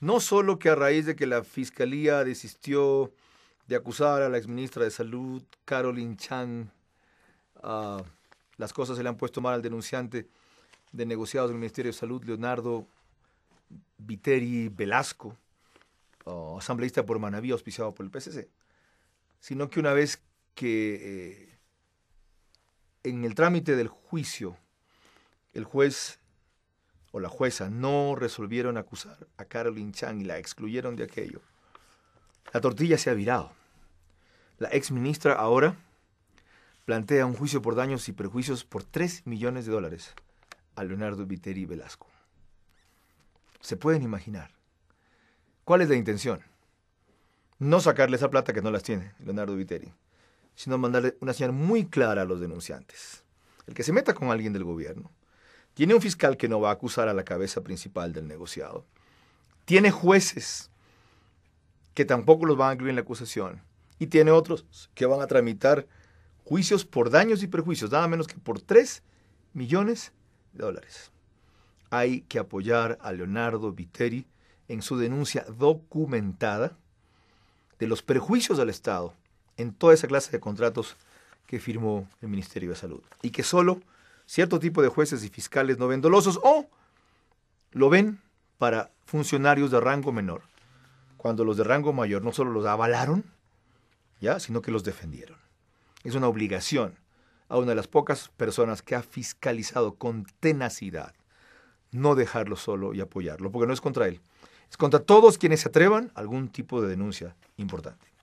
No solo que a raíz de que la Fiscalía desistió de acusar a la exministra de Salud, Carolyn Chan, ah, las cosas se le han puesto mal al denunciante de negociados del Ministerio de Salud, Leonardo Viteri Velasco, ah, asambleísta por Manaví, auspiciado por el PSC, sino que una vez que eh, en el trámite del juicio el juez o la jueza no resolvieron acusar a Carolyn Chang y la excluyeron de aquello, la tortilla se ha virado. La ex ministra ahora plantea un juicio por daños y perjuicios por 3 millones de dólares a Leonardo Viteri Velasco. Se pueden imaginar. ¿Cuál es la intención? No sacarle esa plata que no las tiene Leonardo Viteri, sino mandarle una señal muy clara a los denunciantes. El que se meta con alguien del gobierno, tiene un fiscal que no va a acusar a la cabeza principal del negociado. Tiene jueces que tampoco los van a incluir en la acusación. Y tiene otros que van a tramitar juicios por daños y perjuicios, nada menos que por 3 millones de dólares. Hay que apoyar a Leonardo Viteri en su denuncia documentada de los perjuicios del Estado en toda esa clase de contratos que firmó el Ministerio de Salud y que solo cierto tipo de jueces y fiscales no ven dolosos o lo ven para funcionarios de rango menor, cuando los de rango mayor no solo los avalaron, ya, sino que los defendieron. Es una obligación a una de las pocas personas que ha fiscalizado con tenacidad no dejarlo solo y apoyarlo, porque no es contra él, es contra todos quienes se atrevan a algún tipo de denuncia importante.